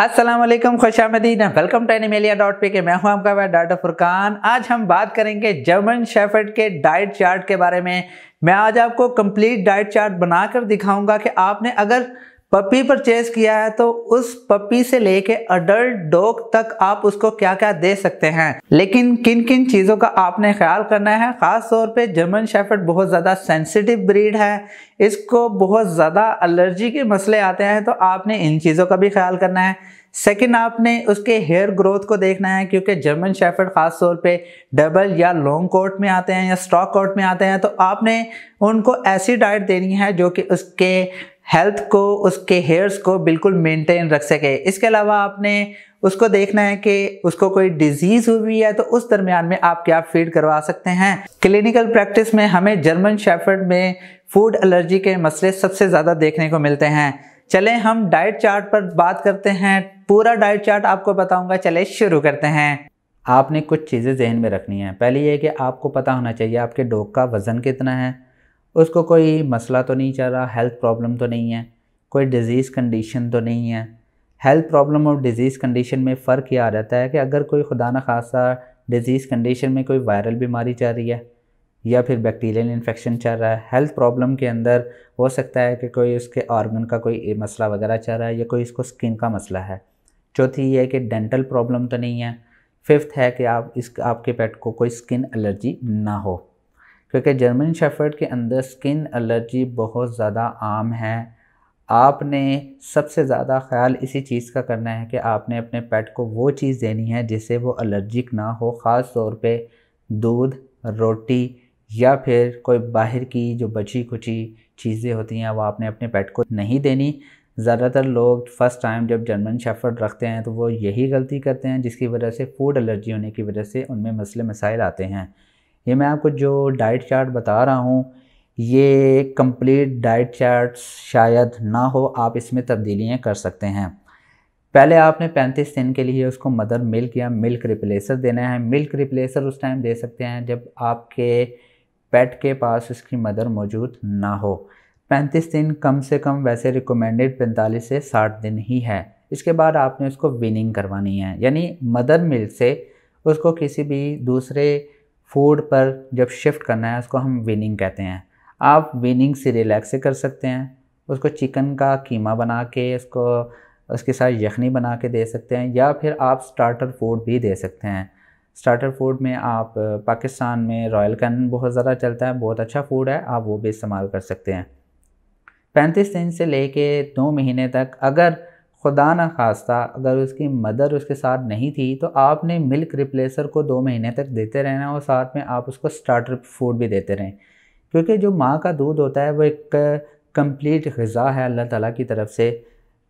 असलम खुश आमदीन welcome to Animalia dot P K मैं हूँ आपका वह डाटा फुरकान आज हम बात करेंगे जर्मन शेफर्ड के डाइट चार्ट के बारे में मैं आज आपको कंप्लीट डाइट चार्ट बनाकर दिखाऊंगा कि आपने अगर पपी परचेज किया है तो उस पपी से लेके अडल्ट डॉग तक आप उसको क्या क्या दे सकते हैं लेकिन किन किन चीज़ों का आपने ख्याल करना है ख़ास तौर पे जर्मन शेफर्ड बहुत ज़्यादा सेंसिटिव ब्रीड है इसको बहुत ज़्यादा एलर्जी के मसले आते हैं तो आपने इन चीज़ों का भी ख्याल करना है सेकेंड आपने उसके हेयर ग्रोथ को देखना है क्योंकि जर्मन शेफर्ड ख़ास तौर पे डबल या लॉन्ग कोट में आते हैं या स्टॉक कोट में आते हैं तो आपने उनको ऐसी डाइट देनी है जो कि उसके हेल्थ को उसके हेयर्स को बिल्कुल मेंटेन रख सके इसके अलावा आपने उसको देखना है कि उसको कोई डिजीज़ हुई है तो उस दरमियान में आप क्या फीड करवा सकते हैं क्लिनिकल प्रैक्टिस में हमें जर्मन शेफर्ड में फूड एलर्जी के मसले सबसे ज़्यादा देखने को मिलते हैं चलें हम डाइट चार्ट पर बात करते हैं पूरा डाइट चार्ट आपको बताऊंगा चले शुरू करते हैं आपने कुछ चीज़ें जहन में रखनी है पहली ये कि आपको पता होना चाहिए आपके डॉग का वज़न कितना है उसको कोई मसला तो नहीं चल रहा हेल्थ प्रॉब्लम तो नहीं है कोई डिज़ीज़ कंडीशन तो नहीं है हेल्थ प्रॉब्लम और डिज़ीज़ कंडीशन में फ़र्क यह आ जाता है कि अगर कोई खुदा न खासा डिज़ीज़ कंडीशन में कोई वायरल बीमारी चल रही है या फिर बैक्टीरियल इन्फेक्शन चल रहा है हेल्थ प्रॉब्लम के अंदर हो सकता है कि कोई उसके ऑर्गन का कोई मसला वगैरह चल रहा है या कोई इसको स्किन का मसला है चौथी ये है कि डेंटल प्रॉब्लम तो नहीं है फिफ्थ है कि आप इस आपके पेट को कोई स्किन एलर्जी ना हो क्योंकि जर्मन शेफर्ड के अंदर स्किन एलर्जी बहुत ज़्यादा आम है आपने सबसे ज़्यादा ख्याल इसी चीज़ का करना है कि आपने अपने पेट को वो चीज़ देनी है जिससे वो एलर्जिक ना हो ख़ास तौर पे दूध रोटी या फिर कोई बाहर की जो बची कुची चीज़ें होती हैं वो आपने अपने पेट को नहीं देनी ज़्यादातर लोग फ़र्स्ट टाइम जब जर्मन शेफर्ड रखते हैं तो वो यही गलती करते हैं जिसकी वजह से फूड एलर्जी होने की वजह से उनमें मसले मसाइल आते हैं ये मैं आपको जो डाइट चार्ट बता रहा हूँ ये कंप्लीट डाइट चार्ट शायद ना हो आप इसमें तब्दीलियाँ कर सकते हैं पहले आपने पैंतीस दिन के लिए उसको मदर मिल्क या मिल्क रिप्लेसर देना है मिल्क रिप्लेसर उस टाइम दे सकते हैं जब आपके पेट के पास उसकी मदर मौजूद ना हो पैंतीस दिन कम से कम वैसे रिकमेंडेड पैंतालीस से साठ दिन ही है इसके बाद आपने उसको विनिंग करवानी है यानी मदर मिल्क से उसको किसी भी दूसरे फूड पर जब शिफ्ट करना है उसको हम विनिंग कहते हैं आप विनिंग से रिलैक्स से कर सकते हैं उसको चिकन का कीमा बना के उसको उसके साथ यखनी बना के दे सकते हैं या फिर आप स्टार्टर फूड भी दे सकते हैं स्टार्टर फूड में आप पाकिस्तान में रॉयल कैन बहुत ज़्यादा चलता है बहुत अच्छा फूड है आप वो भी इस्तेमाल कर सकते हैं पैंतीस दिन से कर दो महीने तक अगर खुदा ना खास्ता अगर उसकी मदर उसके साथ नहीं थी तो आपने मिल्क रिप्लेसर को दो महीने तक देते रहना और साथ में आप उसको स्टार्टर फूड भी देते रहें क्योंकि जो माँ का दूध होता है वो एक कंप्लीट गज़ा है अल्लाह ताला की तरफ से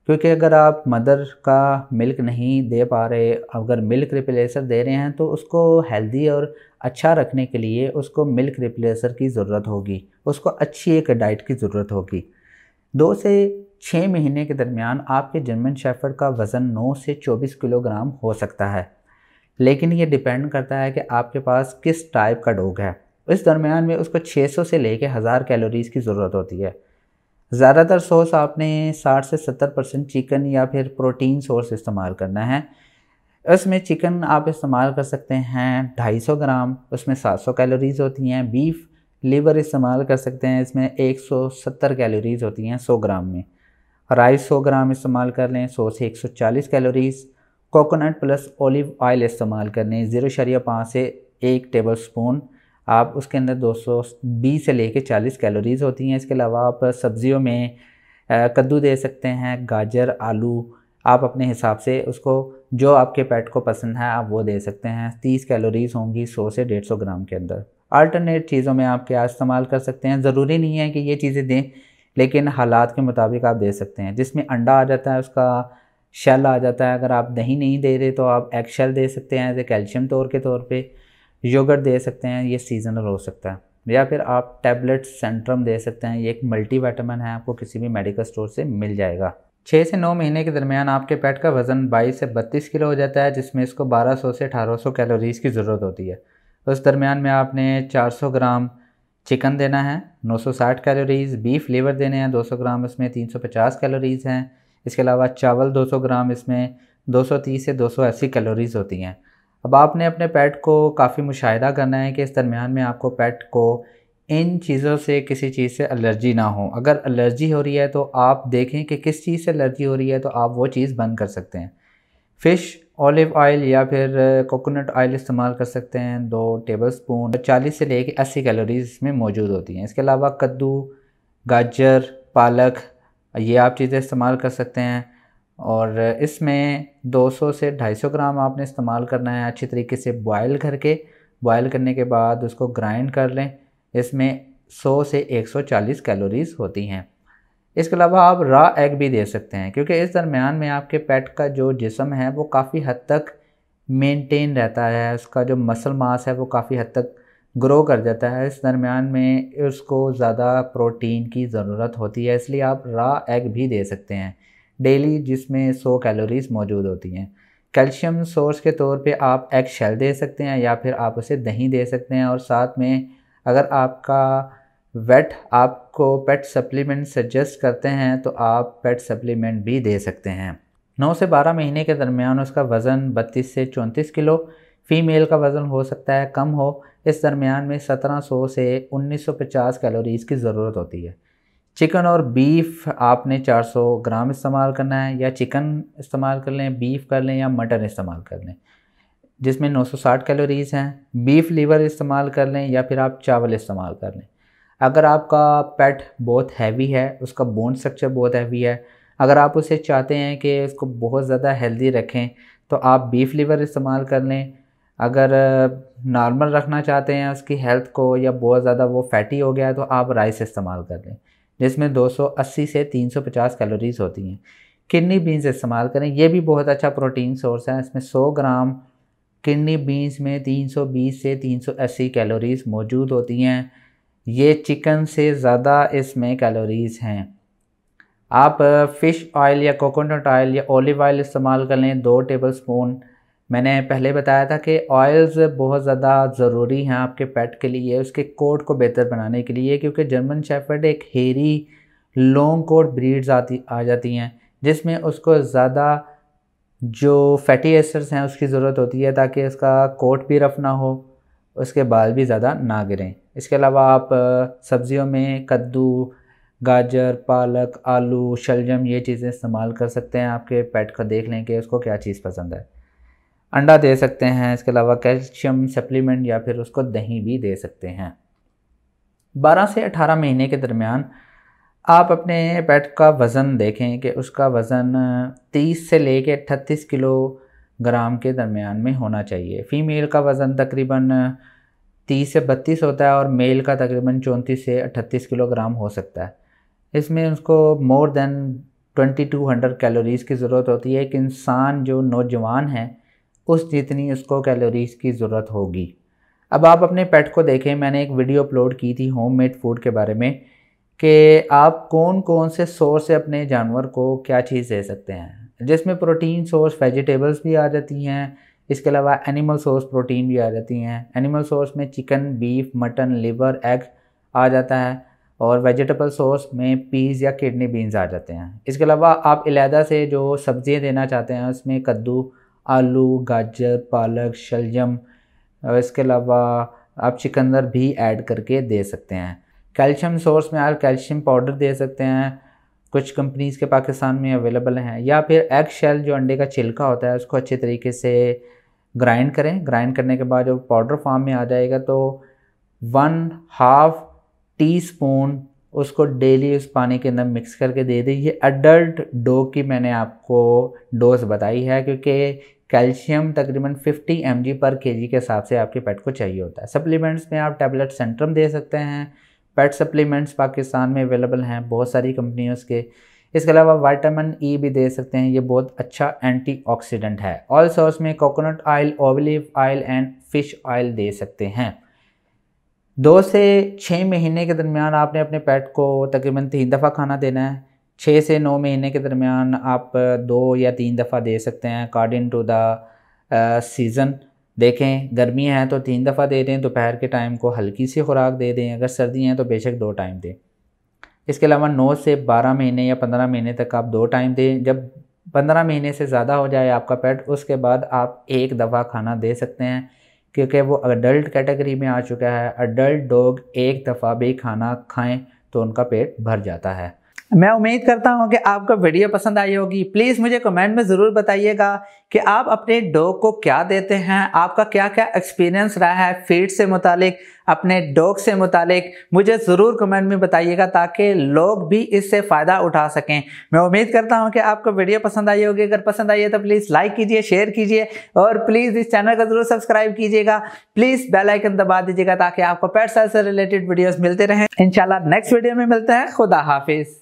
क्योंकि अगर आप मदर का मिल्क नहीं दे पा रहे अगर मिल्क रिप्लेसर दे रहे हैं तो उसको हेल्दी और अच्छा रखने के लिए उसको मिल्क रिप्लेसर की ज़रूरत होगी उसको अच्छी एक डाइट की ज़रूरत होगी दो से छः महीने के दरमियान आपके जर्मन शेफर्ड का वज़न 9 से 24 किलोग्राम हो सकता है लेकिन ये डिपेंड करता है कि आपके पास किस टाइप का डोग है इस दरमियान में उसको 600 से लेके हज़ार कैलोरीज़ की ज़रूरत होती है ज़्यादातर सोर्स आपने 60 से 70 परसेंट चिकन या फिर प्रोटीन सोर्स इस्तेमाल करना है इसमें चिकन आप इस्तेमाल कर सकते हैं ढाई ग्राम उसमें सात कैलोरीज़ होती हैं बीफ लीवर इस्तेमाल कर सकते हैं इसमें 170 कैलोरीज़ होती हैं 100 ग्राम में राइस 100 ग्राम इस्तेमाल कर लें 100 से 140 calories coconut plus olive oil इस्तेमाल कर लें ज़ीरो शरिया पाँच से एक टेबल स्पून आप उसके अंदर 220 से लेके 40 कैलोरीज़ होती हैं इसके अलावा आप सब्ज़ियों में कद्दू दे सकते हैं गाजर आलू आप अपने हिसाब से उसको जो आपके पेट को पसंद है आप वो दे सकते हैं 30 कैलोरीज़ होंगी 100 से 150 ग्राम के अंदर अल्टरनेट चीज़ों में आप क्या इस्तेमाल कर सकते हैं ज़रूरी नहीं है कि ये चीज़ें दें लेकिन हालात के मुताबिक आप दे सकते हैं जिसमें अंडा आ जाता है उसका शेल आ जाता है अगर आप दही नहीं दे रहे तो आप एग शेल दे सकते हैं एज कैल्शियम तौर के तौर पे योगर्ट दे सकते हैं ये सीजनल हो सकता है या फिर आप टैबलेट सेंट्रम दे सकते हैं ये एक मल्टी वाइटामिन है आपको किसी भी मेडिकल स्टोर से मिल जाएगा छः से नौ महीने के दरमियान आपके पेट का वज़न बाईस से बत्तीस किलो हो जाता है जिसमें इसको बारह सौ से अठारह सौ कैलोरीज़ की ज़रूरत होती है उस दरमियान में आपने चार सौ ग्राम चिकन देना है 960 कैलोरीज़ बीफ लीवर देने हैं 200 ग्राम इसमें 350 कैलोरीज़ हैं इसके अलावा चावल 200 ग्राम इसमें 230 से 280 कैलोरीज़ होती हैं अब आपने अपने पेट को काफ़ी मुशाहिदा करना है कि इस दरमियान में आपको पेट को इन चीज़ों से किसी चीज़ से एलर्जी ना हो अगर एलर्जी हो रही है तो आप देखें कि किस चीज़ से एलर्जी हो रही है तो आप वो चीज़ बंद कर सकते हैं फ़िश ऑलिव ऑयल या फिर कोकोनट ऑयल इस्तेमाल कर सकते हैं दो टेबल स्पून चालीस से लेकर अस्सी कैलोरीज इसमें मौजूद होती हैं इसके अलावा कद्दू गाजर पालक ये आप चीज़ें इस्तेमाल कर सकते हैं और इसमें 200 से 250 ग्राम आपने इस्तेमाल करना है अच्छी तरीके से बॉयल करके बॉयल करने के बाद उसको ग्राइंड कर लें इसमें 100 से 140 कैलोरीज़ होती हैं इसके अलावा आप रॉ एग भी दे सकते हैं क्योंकि इस दरमियान में आपके पेट का जो जिसम है वो काफ़ी हद तक मेंटेन रहता है उसका जो मसल मास है वो काफ़ी हद तक ग्रो कर जाता है इस दरमियान में उसको ज़्यादा प्रोटीन की ज़रूरत होती है इसलिए आप रॉ एग भी दे सकते हैं डेली जिसमें 100 कैलोरीज मौजूद होती हैं कैल्शियम सोर्स के तौर पे आप एग शेल दे सकते हैं या फिर आप उसे दही दे सकते हैं और साथ में अगर आपका वेट आपको पेट सप्लीमेंट सजेस्ट करते हैं तो आप पेट सप्लीमेंट भी दे सकते हैं नौ से बारह महीने के दरमियान उसका वज़न बत्तीस से चौंतीस किलो फ़ीमेल का वज़न हो सकता है कम हो इस दरमियान में सत्रह सौ से उन्नीस सौ पचास कैलोरीज़ की ज़रूरत होती है चिकन और बीफ आपने चार सौ ग्राम इस्तेमाल करना है या चिकन इस्तेमाल कर लें बीफ कर लें या मटन इस्तेमाल कर लें जिसमें 960 कैलोरीज़ हैं बीफ लीवर इस्तेमाल कर लें या फिर आप चावल इस्तेमाल कर लें अगर आपका पेट बहुत हैवी है उसका बोन स्ट्रक्चर बहुत हैवी है अगर आप उसे चाहते हैं कि उसको बहुत ज़्यादा हेल्दी रखें तो आप बीफ लीवर इस्तेमाल कर लें अगर नॉर्मल रखना चाहते हैं उसकी हेल्थ को या बहुत ज़्यादा वो फैटी हो गया है तो आप राइस इस्तेमाल कर लें जिसमें 280 से 350 कैलोरीज होती हैं किडनी बीन्स इस्तेमाल करें ये भी बहुत अच्छा प्रोटीन सोर्स है इसमें 100 ग्राम किडनी बीन्स में 320 से 380 कैलोरीज मौजूद होती हैं ये चिकन से ज़्यादा इसमें कैलोरीज़ हैं आप फ़िश ऑयल या कोकोनट ऑयल या ओलिव ऑयल इस्तेमाल कर लें दो टेबल स्पून मैंने पहले बताया था कि ऑयल्स बहुत ज़्यादा ज़रूरी हैं आपके पेट के लिए उसके कोट को बेहतर बनाने के लिए क्योंकि जर्मन शेफर्ड एक हेरी लॉन्ग कोट ब्रीड्स आती आ जाती हैं जिसमें उसको ज़्यादा जो फैटी एसड्स हैं उसकी ज़रूरत होती है ताकि उसका कोट भी रफ ना हो उसके बाल भी ज़्यादा ना गिरें इसके अलावा आप सब्जियों में कद्दू गाजर पालक आलू शलजम ये चीज़ें इस्तेमाल कर सकते हैं आपके पेट का देख लें कि उसको क्या चीज़ पसंद है अंडा दे सकते हैं इसके अलावा कैल्शियम सप्लीमेंट या फिर उसको दही भी दे सकते हैं 12 से 18 महीने के दरमियान आप अपने पेट का वज़न देखें कि उसका वज़न 30 से ले कर किलो किलोग्राम के दरमियान में होना चाहिए फ़ीमेल का वज़न तकरीबन तीस से बत्तीस होता है और मेल का तकरीबन चौंतीस से अट्ठतीस किलोग्राम हो सकता है इसमें उसको मोर देन हंड्रेड कैलोरीज़ की ज़रूरत होती है एक इंसान जो नौजवान है उस जितनी उसको कैलोरीज़ की ज़रूरत होगी अब आप अपने पेट को देखें मैंने एक वीडियो अपलोड की थी होम मेड फूड के बारे में कि आप कौन कौन से सोर्स से अपने जानवर को क्या चीज़ दे सकते हैं जिसमें प्रोटीन सोर्स वेजिटेबल्स भी आ जाती हैं इसके अलावा एनिमल सोर्स प्रोटीन भी आ जाती हैं एनिमल सोर्स में chicken beef mutton liver egg आ जाता है और वेजिटेबल सोर्स में पीज़ या किडनी बीन्स आ जाते हैं इसके अलावा आप इलादा से जो सब्ज़ियाँ देना चाहते हैं उसमें कद्दू आलू गाजर पालक शलजम इसके अलावा आप चिकंदर भी ऐड करके दे सकते हैं कैल्शियम सोर्स में आप कैल्शियम पाउडर दे सकते हैं कुछ कंपनीज़ के पाकिस्तान में अवेलेबल हैं या फिर एग शेल जो अंडे का छिलका होता है उसको अच्छे तरीके से ग्राइंड करें ग्राइंड करने के बाद जब पाउडर फॉर्म में आ जाएगा तो वन हाफ टी स्पून उसको डेली उस पानी के अंदर मिक्स करके दे दें ये अडल्ट डो की मैंने आपको डोज बताई है क्योंकि कैल्शियम तकरीबन 50 एम पर के के हिसाब से आपके पेट को चाहिए होता है सप्लीमेंट्स में आप टैबलेट सेंट्रम दे सकते हैं पेट सप्लीमेंट्स पाकिस्तान में अवेलेबल हैं बहुत सारी कंपनियों के इसके अलावा वाइटामिन ई e भी दे सकते हैं ये बहुत अच्छा एंटीऑक्सीडेंट है ऑल सोर्स में coconut oil olive oil and fish oil दे सकते हैं दो से छः महीने के दरमियान आपने अपने पेट को तकरीबन तीन दफ़ा खाना देना है छः से नौ महीने के दरमियान आप दो या तीन दफ़ा दे सकते हैं अकॉर्डिंग टू द सीज़न देखें गर्मी हैं तो तीन दफ़ा दे दें दोपहर के टाइम को हल्की सी खुराक दे दें अगर सर्दी हैं तो बेशक दो टाइम दें इसके अलावा नौ से बारह महीने या पंद्रह महीने तक आप दो टाइम दें जब पंद्रह महीने से ज़्यादा हो जाए आपका पेट उसके बाद आप एक दफ़ा खाना दे सकते हैं क्योंकि वो अडल्ट कैटेगरी में आ चुका है अडल्ट डॉग एक दफ़ा भी खाना खाएं तो उनका पेट भर जाता है मैं उम्मीद करता हूं कि आपको वीडियो पसंद आई होगी प्लीज़ मुझे कमेंट में ज़रूर बताइएगा कि आप अपने डॉग को क्या देते हैं आपका क्या क्या एक्सपीरियंस रहा है फीड से मुतालिक अपने डॉग से मुतालिक मुझे ज़रूर कमेंट में बताइएगा ताकि लोग भी इससे फ़ायदा उठा सकें मैं उम्मीद करता हूं कि आपको वीडियो पसंद आई होगी अगर पसंद आई है तो प्लीज़ लाइक कीजिए शेयर कीजिए और प्लीज़ इस चैनल को ज़रूर सब्सक्राइब कीजिएगा प्लीज़ बेलाइकन दबा दीजिएगा ताकि आपको पेट सेल से रिलेटेड वीडियोज़ मिलते रहें इन नेक्स्ट वीडियो में मिलते हैं खुदा हाफिज़